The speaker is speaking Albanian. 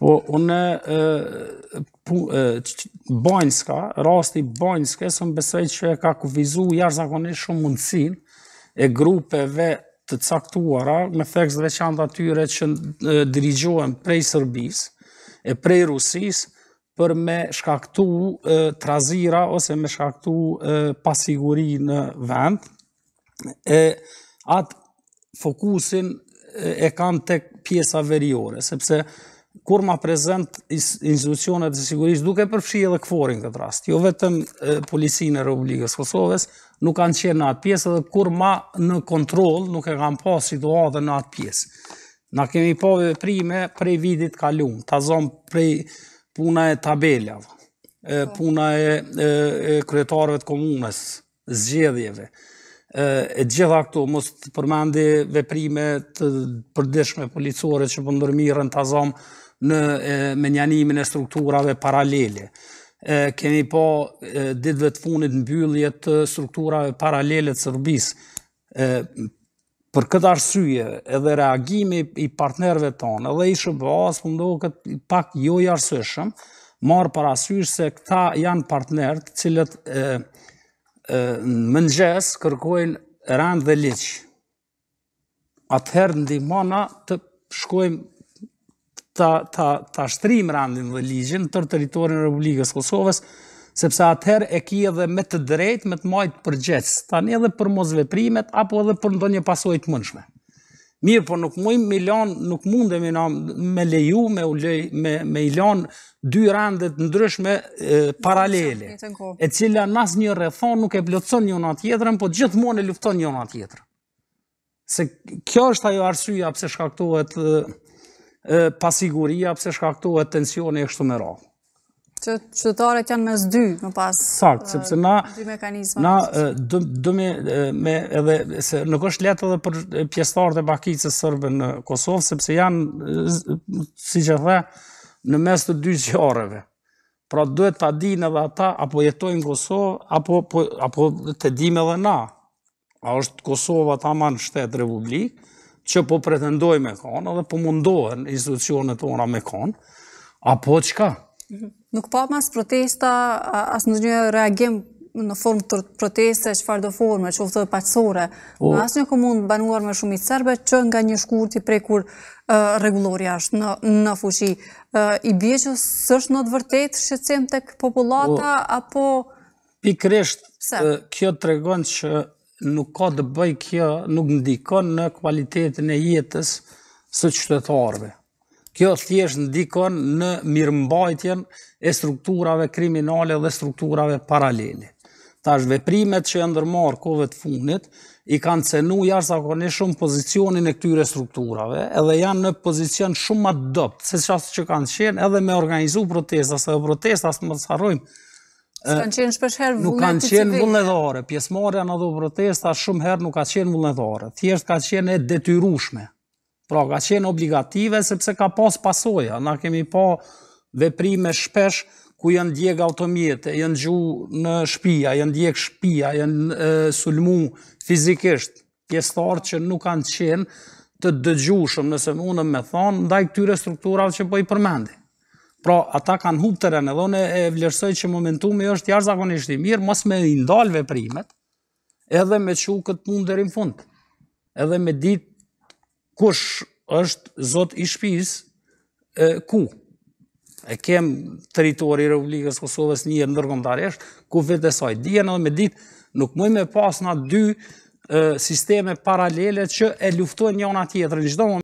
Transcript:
Po, unë bojnëska, rasti bojnëske, së më besoj që e ka kufizu jashtë zakonisht shumë mundësin e grupeve të caktuara me theks dhe veçanta tyre që dirigjohen prej Sërbis e prej Rusis për me shkaktu trazira ose me shkaktu pasiguri në vend. E atë fokusin e kanë të pjesa veriore, sepse kur ma prezent institucionet e sigurisht duke përfshi edhe këforin këtë rast, jo vetëm policinë e Republikës Kosovës, nuk kanë qenë në atë pjesë edhe kur ma në kontrol nuk e kanë pas situatë në atë pjesë. Na kemi pa po veprime prime prej vidit kalun, ta zonë prej puna e tabelave, puna e, kryetarëve të komunës, zgjedhjeve, e, gjitha këtu, mos të përmendi veprime të përdeshme policore që përndërmirën të azam në menjanimin e strukturave paralele. kemi po ditëve të funit në bylljet të strukturave paralele të sërbis. për këtë arsye edhe reagimi i partnerve tonë edhe i shëbëas, për ndohë këtë pak jo i arsëshëm, marë për asyshë se këta janë partnerët cilët e, e, në kërkojnë rand dhe liqë. Atëherë në të shkojmë ta shtrim randin dhe ligjin tërë teritorin e Republikës Kosovës, sepse atëherë e ki edhe me të drejt, me të majtë për gjecë, edhe për mozve primet, apo edhe për ndonjë një pasojt mënshme. Mirë, por nuk mujmë milion, nuk mundemi e me leju, me u me dy randet ndryshme paralele, e cila nas një rethon nuk e plëtson një në jetërën, por gjithë mund e lufton një në jetërën. Se kjo është ajo arsyja pëse shkaktohet pasiguria, pëse shkaktohet tensioni e kështu me rafë. Që qëtëtare të janë mes dy, në pas Sakt, sepse na dëmi me edhe, se nuk është letë edhe për pjestarët e bakitës e në Kosovë, sepse janë, si që dhe, në mes të dy zjarëve. Pra duhet të dinë edhe ata, apo jetojnë Kosovë, po, apo të dimë edhe na. A është Kosovë atë aman shtetë republikë, që po pretendoj me kanë, edhe po mundohen institucionet ora me kanë, apo ka. Mhm. Nuk pa mas protesta, asë në një reagim në formë të proteste, qëfar do forme, që ofë të pacësore, në asë një komunë banuar me shumit sërbe, që nga një shkurti prej kur regulori ashtë në fuqi. I bje që sështë në të vërtet shqecim të këpopulata, apo... Pikresht, kjo të regon që nuk ka të bëj kjo, nuk ndikon në kvalitetin e jetës së qytetarëve. Kjo thjesht ndikon në mirëmbajtjen e strukturave kriminale dhe strukturave paralele. Tash veprimet që e ndërmarë kove të funit, i kanë cenu jashtë zakone shumë pozicionin e këtyre strukturave, edhe janë në pozicion shumë atë dopt, se qasë që kanë qenë edhe me organizu protestas, edhe protestas më të sarojmë, kanë qenë shpesh herë Nuk kanë qenë vullnetore, pjesmarja në do protesta shumë herë nuk ka qenë vullnetore, thjesht ka qenë e detyrushme, pra ka qenë obligative, sepse ka pas pasoja, na kemi pa veprime shpesh, ku janë djegë automjete, janë gju në shpia, janë djegë shpia, janë sulmu fizikisht, pjesëtarë që nuk kanë qenë të dëgjushëm, nëse më unë me thonë, ndaj këtyre strukturave që po i përmendi. Pra, ata kanë hubë të rënë, unë e vlerësoj që momentumi është jashtë zakonishti mirë, mos me indalë veprimet, edhe me që këtë punë dherim fund, edhe me ditë kush është zot i shpiz, ku? E kem teritori Republikës Kosovës një e ku vetë e saj dhjenë, edhe me ditë nuk mëj me pas nga dy sisteme paralele që e luftojnë njona tjetërë, në gjithë do më